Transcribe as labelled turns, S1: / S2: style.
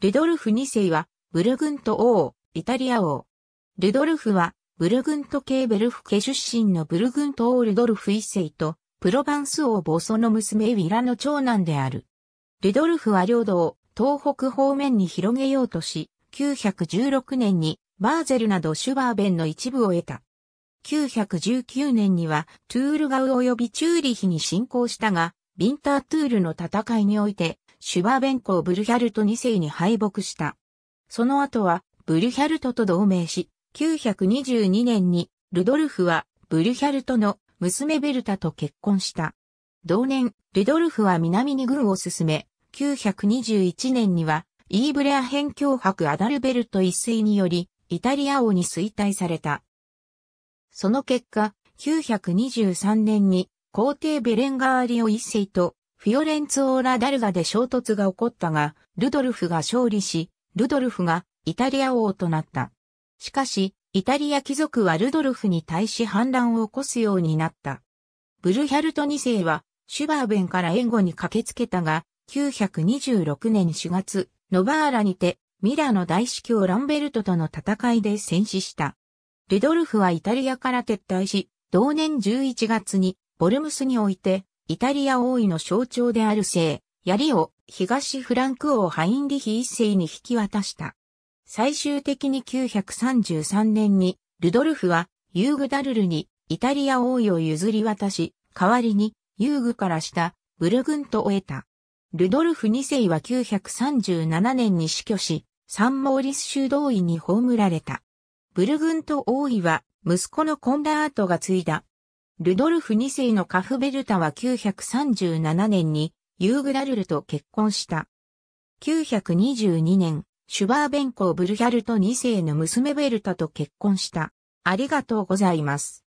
S1: ルドルフ2世は、ブルグント王、イタリア王。ルドルフは、ブルグント系ベルフ家出身のブルグント王ルドルフ1世と、プロバンス王ボソの娘ウィラの長男である。ルドルフは領土を東北方面に広げようとし、916年にバーゼルなどシュバーベンの一部を得た。919年にはトゥールガウ及びチューリヒに侵攻したが、ビンタートゥールの戦いにおいてシュバベンコをブルヒャルト2世に敗北した。その後は、ブルヒャルトと同盟し、922年に、ルドルフは、ブルヒャルトの娘ベルタと結婚した。同年、ルドルフは南に軍を進め、921年には、イーブレア辺境伯アダルベルト一世により、イタリア王に衰退された。その結果、923年に皇帝ベレンガーリオ一世とフィオレンツオーラ・ダルガで衝突が起こったが、ルドルフが勝利し、ルドルフがイタリア王となった。しかし、イタリア貴族はルドルフに対し反乱を起こすようになった。ブルヒャルト2世は、シュバーベンから援護に駆けつけたが、926年4月、ノバーラにて、ミラの大司教ランベルトとの戦いで戦死した。ルドルフはイタリアから撤退し、同年11月にボルムスにおいてイタリア王位の象徴である聖、槍を東フランク王ハインリヒ一世に引き渡した。最終的に933年に、ルドルフはユーグダルルにイタリア王位を譲り渡し、代わりにユーグからしたブルグントを得た。ルドルフ二世は937年に死去し、サンモーリス修道院に葬られた。ブルグント王位は息子のコンアートが継いだルドルフ2世のカフベルタは937年にユーグラルルと結婚した。922年、シュバーベンコー・ブルヒャルト2世の娘ベルタと結婚した。ありがとうございます。